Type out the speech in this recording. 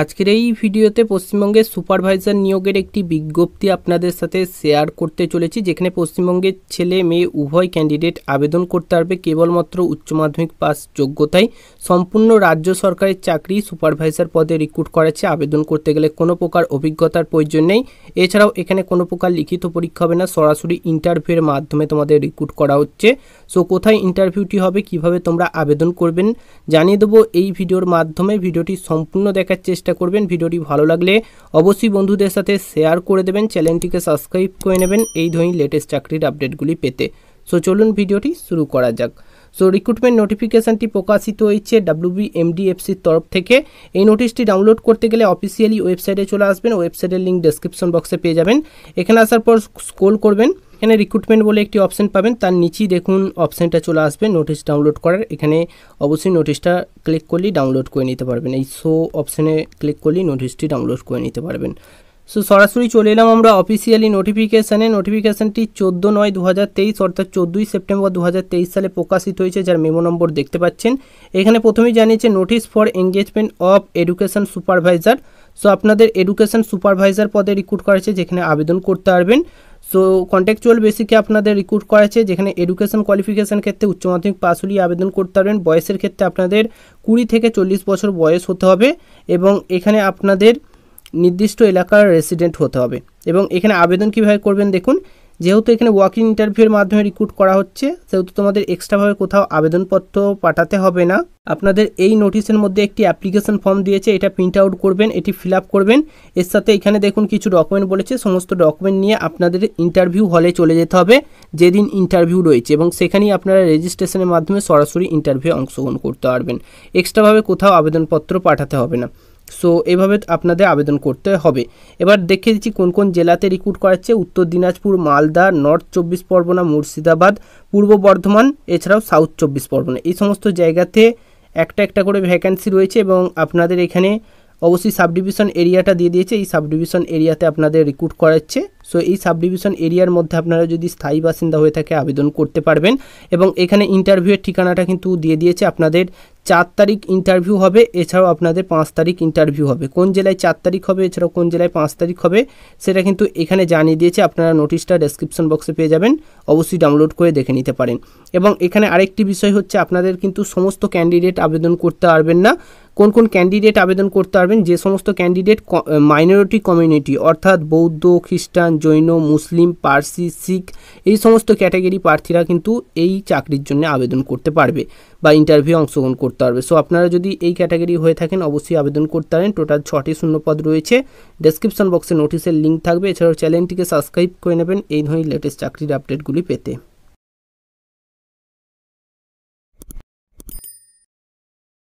আজকের এই ভিডিওতে পশ্চিমবঙ্গের সুপারভাইজার নিয়োগের একটি বিজ্ঞপ্তি আপনাদের সাথে শেয়ার করতে চলেছি যেখানে পশ্চিমবঙ্গের ছেলে মেয়ে উভয় ক্যান্ডিডেট আবেদন করতে পারবে কেবলমাত্র উচ্চ মাধ্যমিক পাস যোগ্যতায় সম্পূর্ণ রাজ্য সরকারের চাকরি সুপারভাইজার পদে রিক্রুট করেছে আবেদন করতে গেলে কোনো প্রকার অভিজ্ঞতার প্রয়োজন নেই এছাড়াও এখানে কোনো প্রকার লিখিত পরীক্ষা হবে না সরাসরি ইন্টারভিউয়ের মাধ্যমে তোমাদের রিক্রুট করা হচ্ছে সো কোথায় ইন্টারভিউটি হবে কিভাবে তোমরা আবেদন করবেন জানিয়ে দেবো এই ভিডিওর মাধ্যমে ভিডিওটি সম্পূর্ণ দেখার চেষ্টা চেষ্টা করবেন ভিডিওটি ভালো লাগলে অবশ্যই বন্ধুদের সাথে শেয়ার করে দেবেন চ্যানেলটিকে সাবস্ক্রাইব করে নেবেন এই ধরনের লেটেস্ট চাকরির আপডেটগুলি পেতে সো চলুন ভিডিওটি শুরু করা যাক সো রিক্রুটমেন্ট নোটিফিকেশানটি প্রকাশিত হয়েছে ডাব্লিউবি এমডিএফসির তরফ থেকে এই নোটিশটি ডাউনলোড করতে গেলে অফিসিয়ালি ওয়েবসাইটে চলে আসবেন ওয়েবসাইটের লিঙ্ক ডেসক্রিপশন বক্সে পেয়ে যাবেন এখানে আসার পর স্ক্রোল করবেন এখানে রিক্রুটমেন্ট বলে একটি অপশান পাবেন তার নিচেই দেখুন অপশানটা চলে আসবে নোটিশ ডাউনলোড করার এখানে অবশ্যই নোটিশটা ক্লিক করলেই ডাউনলোড করে নিতে পারবেন এই শো অপশানে ক্লিক করলেই নোটিশটি ডাউনলোড করে নিতে পারবেন সো সরাসরি চলে এলাম আমরা অফিসিয়ালি নোটিফিকেশানে নোটিফিকেশানটি চোদ্দো নয় দু অর্থাৎ চোদ্দোই সেপ্টেম্বর দু সালে প্রকাশিত হয়েছে যার মেমো নম্বর দেখতে পাচ্ছেন এখানে প্রথমেই জানিয়েছে notice for engagement of education supervisor so আপনাদের এডুকেশন সুপারভাইজার পদে রিক্রুট করা হয়েছে যেখানে আবেদন করতে পারবেন সো কন্ট্যাকচুয়াল বেসিকে আপনাদের রিক্রুট করেছে যেখানে এডুকেশন কোয়ালিফিকেশান ক্ষেত্রে উচ্চ মাধ্যমিক পাস হলেই আবেদন করতে পারবেন বয়সের ক্ষেত্রে আপনাদের কুড়ি থেকে চল্লিশ বছর বয়স হতে হবে এবং এখানে আপনাদের নির্দিষ্ট এলাকার রেসিডেন্ট হতে হবে এবং এখানে আবেদন কীভাবে করবেন দেখুন যেহেতু এখানে ওয়াকিং ইন্টারভিউর মাধ্যমে রিক্রুট করা হচ্ছে সেহেতু তোমাদের এক্সট্রাভাবে কোথাও আবেদনপত্র পাঠাতে হবে না আপনাদের এই নোটিশের মধ্যে একটি অ্যাপ্লিকেশন ফর্ম দিয়েছে এটা প্রিন্ট আউট করবেন এটি ফিল আপ করবেন এর সাথে এখানে দেখুন কিছু ডকুমেন্ট বলেছে সমস্ত ডকুমেন্ট নিয়ে আপনাদের ইন্টারভিউ হলে চলে যেতে হবে যেদিন ইন্টারভিউ রয়েছে এবং সেখানেই আপনারা রেজিস্ট্রেশনের মাধ্যমে সরাসরি ইন্টারভিউ অংশগ্রহণ করতে পারবেন এক্সট্রাভাবে কোথাও আবেদনপত্র পাঠাতে হবে না সো এভাবে আপনাদের আবেদন করতে হবে এবার দেখে দিচ্ছি কোন কোন জেলাতে রিক্রুট করাচ্ছে উত্তর দিনাজপুর মালদা নর্থ চব্বিশ পরগনা মুর্শিদাবাদ পূর্ব বর্ধমান এছাড়াও সাউথ চব্বিশ পরগনা এই সমস্ত জায়গাতে একটা একটা করে ভ্যাকান্সি রয়েছে এবং আপনাদের এখানে অবশ্যই সাবডিভিশন এরিয়াটা দিয়ে দিয়েছে এই সাবডিভিশন এরিয়াতে আপনাদের রিক্রুট করাচ্ছে সো এই সাবডিভিশন এরিয়ার মধ্যে আপনারা যদি স্থায়ী বাসিন্দা হয়ে থাকে আবেদন করতে পারবেন এবং এখানে ইন্টারভিউয়ের ঠিকানাটা কিন্তু দিয়ে দিয়েছে আপনাদের চার তারিখ ইন্টারভিউ হবে এছাড়াও আপনাদের পাঁচ তারিখ ইন্টারভিউ হবে কোন জেলায় চার তারিখ হবে এছাড়াও কোন জেলায় পাঁচ তারিখ হবে সেটা কিন্তু এখানে জানিয়ে দিয়েছে আপনারা নোটিশটা ডেসক্রিপশন বক্সে পেয়ে যাবেন অবশ্যই ডাউনলোড করে দেখে নিতে পারেন এবং এখানে আরেকটি বিষয় হচ্ছে আপনাদের কিন্তু সমস্ত ক্যান্ডিডেট আবেদন করতে পারবেন না কোন কোন ক্যান্ডিডেট আবেদন করতে পারবেন যে সমস্ত ক্যান্ডিডেট মাইনরিটি কমিউনিটি অর্থাৎ বৌদ্ধ খ্রিস্টান জৈন মুসলিম পার্সি শিখ এই সমস্ত ক্যাটাগরি প্রার্থীরা কিন্তু এই চাকরির জন্য আবেদন করতে পারবে বা ইন্টারভিউ অংশগ্রহণ করতে পারবে সো আপনারা যদি এই ক্যাটাগরি হয়ে থাকেন অবশ্যই আবেদন করতে পারেন টোটাল ছটি শূন্যপদ রয়েছে ডেসক্রিপশন বক্সে নোটিশের লিঙ্ক থাকবে এছাড়াও চ্যানেলটিকে সাবস্ক্রাইব করে নেবেন এই ধরনের লেটেস্ট চাকরির আপডেটগুলি পেতে